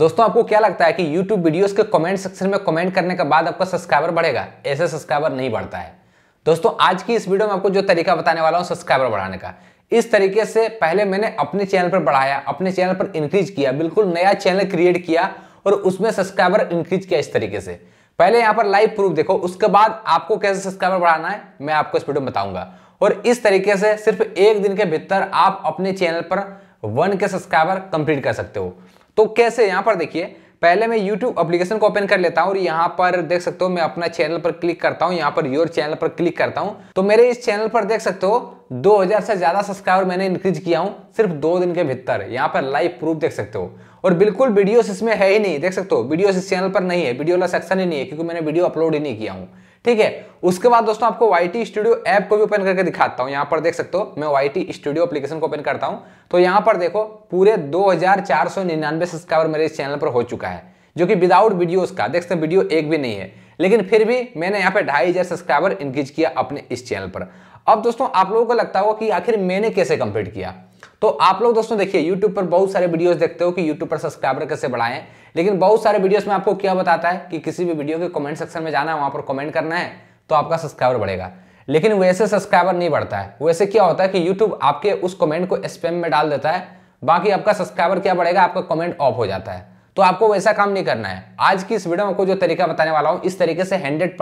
दोस्तों आपको क्या लगता है कि YouTube वीडियोस के कमेंट सेक्शन में कमेंट करने के बाद आपका सब्सक्राइबर बढ़ेगा ऐसे सब्सक्राइबर नहीं बढ़ता है दोस्तों आज की इस वीडियो में आपको जो तरीका बताने वाला हूँ सब्सक्राइबर बढ़ाने का इस तरीके से पहले मैंने अपने चैनल पर बढ़ाया अपने चैनल पर इंक्रीज किया बिल्कुल नया चैनल क्रिएट किया और उसमें सब्सक्राइबर इंक्रीज किया इस तरीके से पहले यहाँ पर लाइव प्रूफ देखो उसके बाद आपको कैसे सब्सक्राइबर बढ़ाना है मैं आपको इस वीडियो में बताऊंगा और इस तरीके से सिर्फ एक दिन के भीतर आप अपने चैनल पर वन के सब्सक्राइबर कंप्लीट कर सकते हो तो कैसे यहां पर देखिए पहले मैं YouTube अप्लीकेशन को ओपन कर लेता हूँ और यहाँ पर देख सकते हो मैं अपना चैनल पर क्लिक करता हूं यहाँ पर योर चैनल पर क्लिक करता हूं तो मेरे इस चैनल पर देख सकते हो 2000 से ज़्यादा सब्सक्राइबर मैंने इंक्रीज किया हूं सिर्फ दो दिन के भीतर यहां पर लाइव प्रूफ देख सकते हो और बिल्कुल वीडियोस इसमें है ही नहीं देख सकते हो वीडियोस इस चैनल पर नहीं है वीडियो वाला सेक्शन ही नहीं है क्योंकि मैंने वीडियो अपलोड ही नहीं किया हूँ ठीक है उसके बाद दोस्तों आपको वाई स्टूडियो ऐप को भी ओपन करके दिखाता हूं यहां पर देख सकते हो मैं वाई स्टूडियो एप्लीकेशन को ओपन करता हूं तो यहां पर देखो पूरे दो सब्सक्राइबर मेरे इस चैनल पर हो चुका है जो कि विदाउट वीडियो का देख सकते हैं वीडियो एक भी नहीं है लेकिन फिर भी मैंने यहाँ पे ढाई हजार सब्सक्राइबर इंक्रीज किया अपने इस चैनल पर अब दोस्तों आप लोगों को लगता होगा कि आखिर मैंने कैसे कंप्लीट किया तो आप लोग दोस्तों देखिए यूट्यूब पर बहुत सारे वीडियोस देखते हो कि यूट्यूब पर सब्सक्राइबर कैसे बढ़ाएं लेकिन बहुत सारे वीडियोस में आपको क्या बताता है कि किसी भी वीडियो के कमेंट सेक्शन में जाना है वहां पर कमेंट करना है तो आपका सब्सक्राइबर बढ़ेगा लेकिन वैसे सब्सक्राइबर नहीं बढ़ता है वैसे क्या होता है कि यूट्यूब आपके उस कॉमेंट को स्पेम में डाल देता है बाकी आपका सब्सक्राइबर क्या बढ़ेगा आपका कॉमेंट ऑफ हो जाता है तो आपको वैसा काम नहीं करना है आज की इस वीडियो में जो तरीका बताने वाला हूँ इस तरीके से हंड्रेड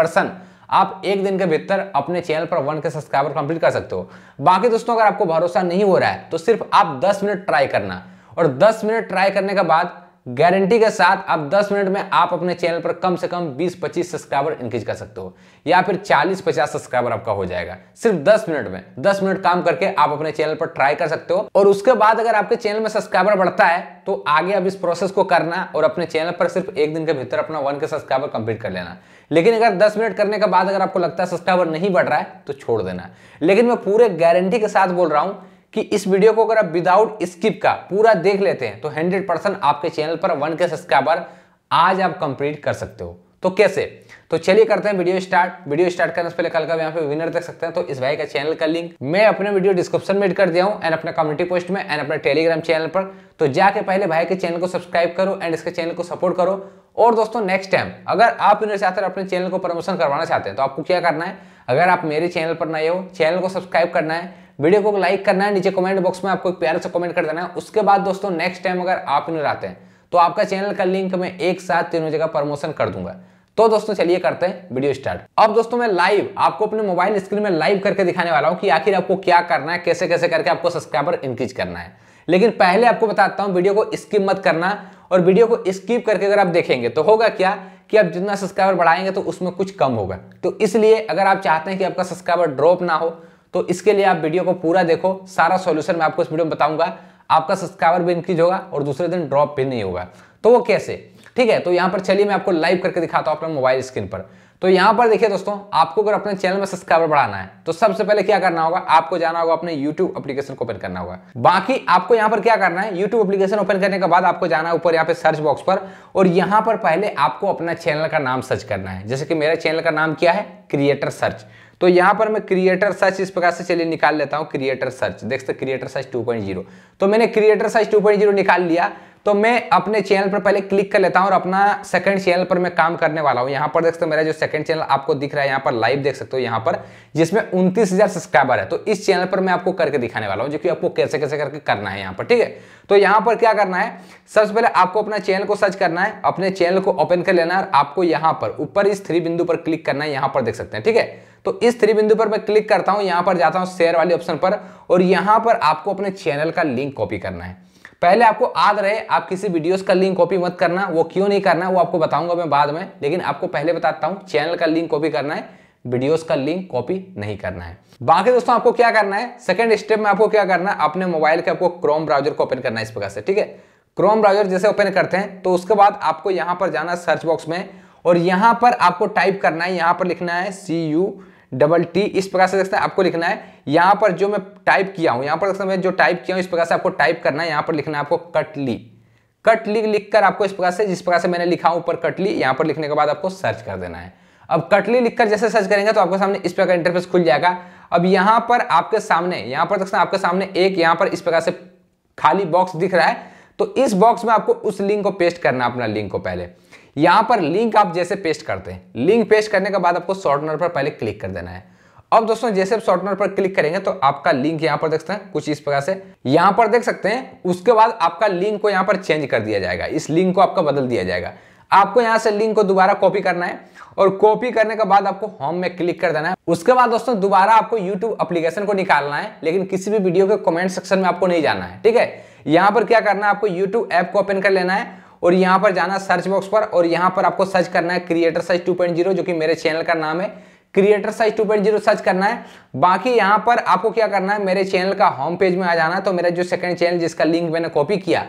आप एक दिन के भीतर अपने चैनल पर वन के सब्सक्राइबर कंप्लीट कर सकते हो बाकी दोस्तों अगर आपको भरोसा नहीं हो रहा है तो सिर्फ आप दस मिनट ट्राई करना और दस मिनट ट्राई करने के बाद गारंटी के साथ आप 10 मिनट में आप अपने चैनल पर कम से कम 20-25 सब्सक्राइबर इंक्रीज कर सकते हो या फिर 40-50 सब्सक्राइबर आपका हो जाएगा सिर्फ 10 मिनट में 10 मिनट काम करके आप अपने चैनल पर ट्राई कर सकते हो और उसके बाद अगर आपके चैनल में सब्सक्राइबर बढ़ता है तो आगे आप इस प्रोसेस को करना और अपने चैनल पर सिर्फ एक दिन के भीतर अपना वन के सब्सक्राइबर कंप्लीट कर लेना लेकिन अगर 10 मिनट करने के बाद अगर आपको लगता है सब्सक्राइबर नहीं बढ़ रहा है तो छोड़ देना लेकिन मैं पूरे गारंटी के साथ बोल रहा हूँ कि इस वीडियो को अगर आप विदाउट स्किप का पूरा देख लेते हैं तो 100 परसेंट आपके चैनल पर वन के सब्सक्राइबर आज आप कंप्लीट कर सकते हो तो कैसे तो चलिए करते हैं वीडियो स्टार्ट वीडियो स्टार्ट करने से पहले कल का यहाँ पे विनर देख सकते हैं तो इस भाई का चैनल का लिंक मैं अपने वीडियो डिस्क्रिप्शन में कर दिया हूँ एंड अपने कम्युनिटी पोस्ट में एंड अपने टेलीग्राम चैनल पर तो जाके पहले भाई के चैनल को सब्सक्राइब करो एंड इसके चैनल को सपोर्ट करो और दोस्तों नेक्स्ट टाइम अगर आप मेरे चाहते अपने चैनल को प्रमोशन करवाना चाहते हैं तो आपको क्या करना है अगर आप मेरे चैनल पर नए हो चैनल को सब्सक्राइब करना है वीडियो को लाइक करना है नीचे कमेंट बॉक्स में आपको एक प्यारा सा कमेंट कर देना है उसके बाद दोस्तों नेक्स्ट टाइम अगर आप इन्हें आते हैं तो आपका चैनल का लिंक मैं एक साथ तीनों जगह प्रमोशन कर दूंगा तो दोस्तों चलिए करते हैं वीडियो स्टार्ट अब दोस्तों मैं लाइव आपको अपने मोबाइल स्क्रीन में लाइव करके दिखाने वाला हूं कि आखिर आपको क्या करना है कैसे कैसे करके आपको सब्सक्राइबर इंक्रीज करना है लेकिन पहले आपको बताता हूं वीडियो को स्किप मत करना और वीडियो को स्किप करके अगर आप देखेंगे तो होगा क्या कि आप जितना सब्सक्राइबर बढ़ाएंगे तो उसमें कुछ कम होगा तो इसलिए अगर आप चाहते हैं कि आपका सब्सक्राइबर ड्रॉप ना हो तो इसके लिए आप वीडियो को पूरा देखो सारा सॉल्यूशन मैं आपको इस वीडियो में बताऊंगा आपका सब्सक्राइबर भी इंक्रीज होगा और दूसरे दिन ड्रॉप भी नहीं होगा तो वो कैसे ठीक है तो यहाँ पर चलिए मैं आपको लाइव करके दिखाता हूँ अपने मोबाइल स्क्रीन पर तो यहाँ पर देखिए दोस्तों आपको अगर अपने चैनल में सब्सक्राइबर बढ़ाना है तो सबसे पहले क्या करना होगा आपको जाना होगा अपने YouTube अपलीकेशन को ओपन करना होगा बाकी आपको यहाँ पर क्या करना है YouTube एप्लीकेशन ओपन करने के बाद आपको जाना है ऊपर यहाँ पे सर्च बॉक्स पर और यहाँ पर पहले आपको अपना चैनल का नाम सर्च करना है जैसे कि मेरे चैनल का नाम क्या है क्रिएटर सर्च तो यहाँ पर मैं क्रिएटर सर्च इस प्रकार से चलिए निकाल लेता हूँ क्रिएटर सर्च देख सकते क्रिएटर सर्च 2.0 तो मैंने क्रिएटर सर्च 2.0 निकाल लिया तो मैं अपने चैनल पर पहले क्लिक कर लेता हूँ और अपना सेकंड चैनल पर मैं काम करने वाला हूँ यहाँ पर देख सकते हो मेरा जो सेकंड चैनल आपको दिख रहा है यहाँ पर लाइव देख सकते हो यहां पर जिसमें उनतीस हज़ार सब्सक्राइबर है तो इस चैनल पर मैं आपको करके दिखाने वाला हूँ जो कि आपको कैसे कैसे करके करना है यहाँ पर ठीक है तो यहाँ पर क्या करना है सबसे पहले आपको अपना चैनल को सर्च करना है अपने चैनल को ओपन कर लेना है और आपको यहाँ पर ऊपर इस थ्री बिंदु पर क्लिक करना है यहां पर देख सकते हैं ठीक है तो इस थ्री बिंदु पर मैं क्लिक करता हूं यहां पर जाता हूं शेयर वाले ऑप्शन पर और यहां पर आपको अपने चैनल का लिंक कॉपी करना है पहले आपको याद रहे आप किसी वीडियोस का लिंक कॉपी मत करना वो क्यों नहीं करना वो आपको बताऊंगा मैं बाद में लेकिन आपको पहले बताता हूं चैनल का लिंक कॉपी करना है वीडियोस का लिंक कॉपी नहीं करना है बाकी दोस्तों आपको क्या करना है सेकंड स्टेप में आपको क्या करना है अपने मोबाइल के आपको क्रोम ब्राउजर को ओपन करना है इस प्रकार से ठीक है क्रोम ब्राउजर जैसे ओपन करते हैं तो उसके बाद आपको यहां पर जाना सर्च बॉक्स में और यहां पर आपको टाइप करना है यहां पर लिखना है सी यू डबल टी इस प्रकार से देखते हैं आपको लिखना है यहां पर जो मैं टाइप किया हूं यहां पर मैं जो टाइप किया हूं इस प्रकार से आपको टाइप करना है यहां पर लिखना है आपको कटली कटली लिखकर आपको इस प्रकार से जिस प्रकार से मैंने लिखा ऊपर कटली यहां पर लिखने के बाद आपको सर्च कर देना है अब कटली लिखकर जैसे सर्च करेंगे तो आपके सामने इस प्रकार इंटरफेस खुल जाएगा अब यहां पर आपके सामने यहां पर आपके सामने एक यहां पर इस प्रकार से खाली बॉक्स दिख रहा है तो इस बॉक्स में आपको उस लिंक को पेस्ट करना है अपना लिंक को पहले यहां पर लिंक आप जैसे पेस्ट करते हैं लिंक पेस्ट करने के बाद आपको शॉर्टनर पर पहले क्लिक कर देना है अब दोस्तों जैसे आप शॉर्टनर पर क्लिक करेंगे तो आपका लिंक यहां पर देख सकते हैं कुछ इस प्रकार से यहां पर देख सकते हैं उसके बाद आपका लिंक को यहां पर चेंज कर दिया जाएगा इस लिंक को आपका बदल दिया जाएगा आपको यहां से लिंक को दोबारा कॉपी करना है और कॉपी करने के बाद आपको होम में क्लिक कर देना है उसके बाद दोस्तों दोबारा आपको यूट्यूब अप्लीकेशन को निकालना है लेकिन किसी भी वीडियो के कॉमेंट सेक्शन में आपको नहीं जाना है ठीक है यहां पर क्या करना है आपको यूट्यूब ऐप को ओपन कर लेना है और यहाँ पर जाना सर्च बॉक्स पर और यहाँ पर आपको सर्च करना है क्रिएटर साइज टू जो कि मेरे चैनल का नाम है क्रिएटर साइज 2.0 सर्च करना है बाकी यहां पर आपको क्या करना है मेरे चैनल का होम पेज में आ जाना है तो मेरा जो सेकंड चैनल जिसका लिंक मैंने कॉपी किया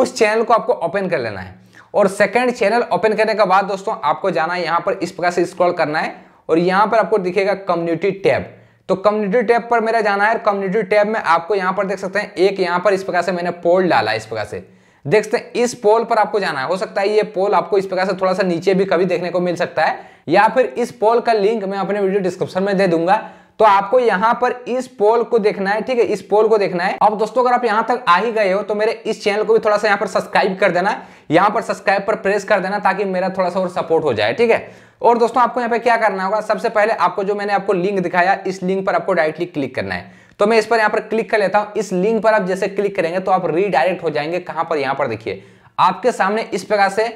उस चैनल को आपको ओपन कर लेना है और सेकंड चैनल ओपन करने के बाद दोस्तों आपको जाना है यहाँ पर इस प्रकार से स्क्रॉल करना है और यहाँ पर आपको दिखेगा कम्युनिटी टैब तो कम्युनिटी टैब पर मेरा जाना है और कम्युनिटी टैब में आपको यहां पर देख सकते हैं एक यहां पर इस प्रकार से मैंने पोल डाला इस प्रकार से देख सकते हैं इस पोल पर आपको जाना है हो सकता है ये पोल आपको इस प्रकार से थोड़ा सा नीचे भी कभी देखने को मिल सकता है या फिर इस पोल का लिंक मैं अपने वीडियो डिस्क्रिप्शन में दे दूंगा तो आपको यहाँ पर इस पोल को देखना है ठीक है इस पोल को देखना है अब दोस्तों अगर आप यहाँ तक आ ही गए हो तो मेरे इस चैनल को भी थोड़ा सा यहाँ पर सब्सक्राइब कर देना यहाँ पर सब्सक्राइब पर प्रेस कर देना ताकि मेरा थोड़ा सा और सपोर्ट हो जाए ठीक है और दोस्तों आपको यहाँ पे क्या करना होगा सबसे पहले आपको जो मैंने आपको लिंक दिखाया इस लिंक पर आपको डायरेक्टली क्लिक करना है तो मैं इस पर यहाँ पर क्लिक कर लेता हूँ इस लिंक पर आप जैसे क्लिक करेंगे तो आप रीडायरेक्ट हो जाएंगे कहाँ पर यहाँ पर देखिए आपके सामने इस प्रकार से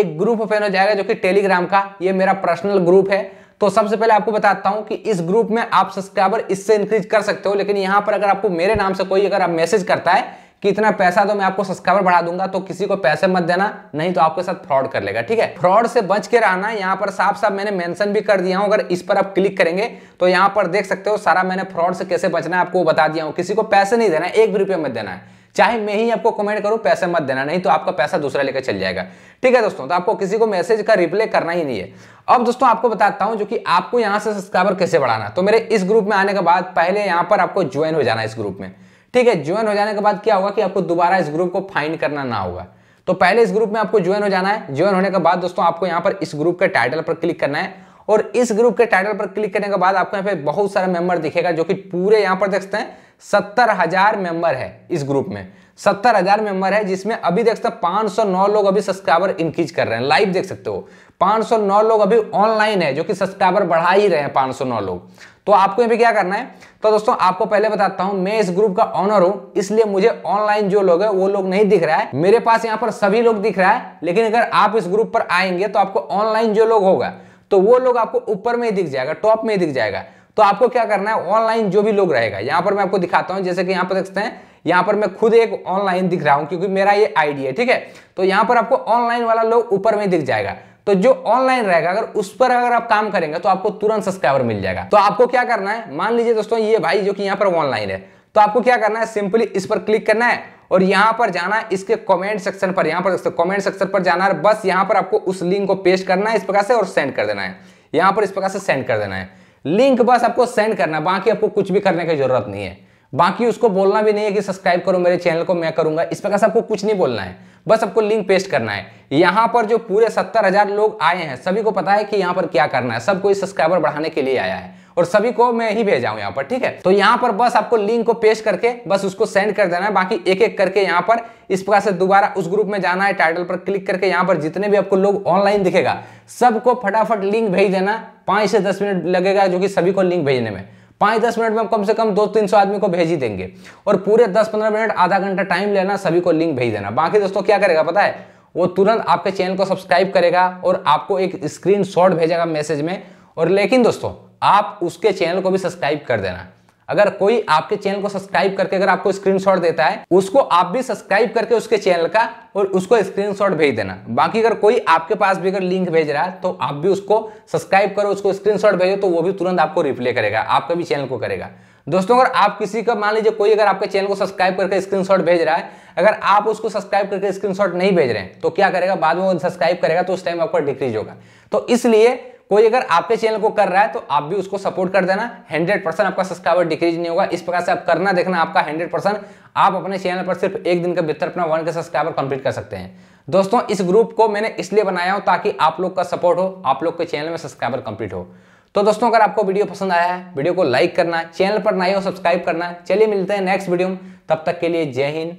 एक ग्रुप ओपन हो जाएगा जो कि टेलीग्राम का ये मेरा पर्सनल ग्रुप है तो सबसे पहले आपको बताता हूं कि इस ग्रुप में आप सब्सक्राइबर इससे इंक्रीज कर सकते हो लेकिन यहां पर अगर आपको मेरे नाम से कोई अगर आप मैसेज करता है कि इतना पैसा तो मैं आपको सब्सक्राइबर बढ़ा दूंगा तो किसी को पैसे मत देना नहीं तो आपके साथ फ्रॉड कर लेगा ठीक है फ्रॉड से बच के रहना यहाँ पर साफ साफ मैंने मेंशन भी कर दिया हूं अगर इस पर आप क्लिक करेंगे तो यहाँ पर देख सकते हो सारा मैंने फ्रॉड से कैसे बचना है आपको बता दिया हूँ किसी को पैसे नहीं देना एक भी रुपये मत देना है चाहे मैं ही आपको कमेंट करूँ पैसे मत देना नहीं तो आपका पैसा दूसरा लेकर चल जाएगा ठीक है दोस्तों तो आपको किसी को मैसेज का रिप्लाई करना ही नहीं है अब दोस्तों आपको बताता हूं जो कि आपको यहाँ से सब्सक्राइबर कैसे बढ़ाना तो मेरे इस ग्रुप में आने के बाद पहले यहां पर आपको ज्वाइन हो जाना इस ग्रुप में ठीक है ज्वाइन हो जाने के बाद क्या होगा कि आपको दोबारा इस ग्रुप को फाइंड करना ना होगा तो पहले इस ग्रुप में आपको ज्वाइन हो जाना है ज्वाइन होने के बाद दोस्तों आपको यहां पर इस ग्रुप के टाइटल पर क्लिक करना है और इस ग्रुप के टाइटल पर क्लिक करने के बाद आपको यहाँ पे बहुत सारा मेंबर दिखेगा जो कि पूरे यहाँ पर देखते हैं सत्तर हजार मेंबर है इस ग्रुप में सत्तर हजार मेंबर है जिसमें अभी देख सकते पांच सौ नौ लोग अभी सब्सक्राइबर इंक्रीज कर रहे हैं लाइव देख सकते हो पांच सौ नौ लोग अभी ऑनलाइन है जो कि सब्सक्राइबर बढ़ा ही रहे हैं पांच सौ नौ लोग तो आपको यहाँ पे क्या करना है तो दोस्तों आपको पहले बताता हूं मैं इस ग्रुप का ऑनर हूँ इसलिए मुझे ऑनलाइन जो लोग है वो लोग नहीं दिख रहा है मेरे पास यहाँ पर सभी लोग दिख रहा है लेकिन अगर आप इस ग्रुप पर आएंगे तो आपको ऑनलाइन जो लोग होगा तो वो लोग आपको ऊपर में दिख जाएगा टॉप में दिख जाएगा तो आपको क्या करना है ऑनलाइन जो भी लोग रहेगा यहां पर मैं आपको दिखाता हूं जैसे कि यहां पर देखते हैं यहां पर मैं खुद एक ऑनलाइन दिख रहा हूँ क्योंकि मेरा ये आईडी है ठीक है तो यहां पर आपको ऑनलाइन वाला लोग ऊपर में दिख जाएगा तो जो ऑनलाइन रहेगा अगर उस पर अगर आप काम करेंगे तो आपको तुरंत सब्सक्राइबर मिल जाएगा तो आपको क्या करना है मान लीजिए दोस्तों ये भाई जो कि यहाँ पर ऑनलाइन है तो आपको क्या करना है सिंपली इस पर क्लिक करना है और यहाँ पर जाना इसके कमेंट सेक्शन पर यहाँ पर तो कमेंट सेक्शन पर जाना है बस यहाँ पर आपको उस लिंक को पेस्ट करना है इस प्रकार से और सेंड कर देना है यहाँ पर इस प्रकार से सेंड कर देना है लिंक बस आपको सेंड करना है बाकी आपको कुछ भी करने की जरूरत नहीं है बाकी उसको बोलना भी नहीं है कि सब्सक्राइब करो मेरे चैनल को मैं करूंगा इस प्रकार से आपको कुछ नहीं बोलना है बस आपको लिंक पेस्ट करना है यहां पर जो पूरे सत्तर हजार लोग आए हैं सभी को पता है कि यहाँ पर क्या करना है सबको इस सब्सक्राइबर बढ़ाने के लिए आया है और सभी को मैं ही भेजा हूं यहाँ पर ठीक है तो यहाँ पर बस आपको लिंक को पेश करके बस उसको सेंड कर देना है बाकी एक एक करके यहाँ पर इस प्रकार से दोबारा उस ग्रुप में जाना है टाइटल पर क्लिक करके यहाँ पर जितने भी आपको लोग ऑनलाइन दिखेगा सबको फटाफट लिंक भेज देना पांच से दस मिनट लगेगा जो कि सभी को लिंक भेजने में पांच दस मिनट में हम कम से कम दो तीन सौ आदमी को भेज ही देंगे और पूरे दस पंद्रह मिनट आधा घंटा टाइम लेना सभी को लिंक भेज देना बाकी दोस्तों क्या करेगा पता है वो तुरंत आपके चैनल को सब्सक्राइब करेगा और आपको एक स्क्रीन भेजेगा मैसेज में और लेकिन दोस्तों आप उसके चैनल को भी सब्सक्राइब कर देना अगर कोई आपके चैनल को सब्सक्राइब करके अगर आपको स्क्रीनशॉट देता है उसको आप भी सब्सक्राइब करके उसके चैनल का और उसको स्क्रीनशॉट भेज देना बाकी अगर कोई आपके पास भी अगर लिंक भेज रहा है तो आप भी उसको सब्सक्राइब करो उसको स्क्रीनशॉट भेजो तो वो भी तुरंत आपको रिप्ले करेगा आपके भी चैनल को करेगा दोस्तों अगर आप किसी का मान लीजिए कोई अगर आपके चैनल को सब्सक्राइब करके स्क्रीन भेज रहा है अगर आप उसको सब्सक्राइब करके स्क्रीन नहीं भेज रहे तो क्या करेगा बाद में सब्सक्राइब करेगा तो उस टाइम आपका डिक्रीज होगा तो इसलिए कोई अगर आपके चैनल को कर रहा है तो आप भी उसको सपोर्ट कर देना हंड्रेड परसेंट आपका सब्सक्राइबर डिक्रीज नहीं होगा इस प्रकार से आप करना देखना आपका हंड्रेड परसेंट आप अपने चैनल पर सिर्फ एक दिन के भीतर अपना वन के सब्सक्राइबर कंप्लीट कर सकते हैं दोस्तों इस ग्रुप को मैंने इसलिए बनाया हूं ताकि आप लोग का सपोर्ट हो आप लोग के चैनल में सब्सक्राइबर कंप्लीट हो तो दोस्तों अगर आपको वीडियो पसंद आया है वीडियो को लाइक करना चैनल पर नए हो सब्सक्राइब करना चलिए मिलते हैं नेक्स्ट वीडियो में तब तक के लिए जय हिंद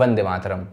वंदे मातरम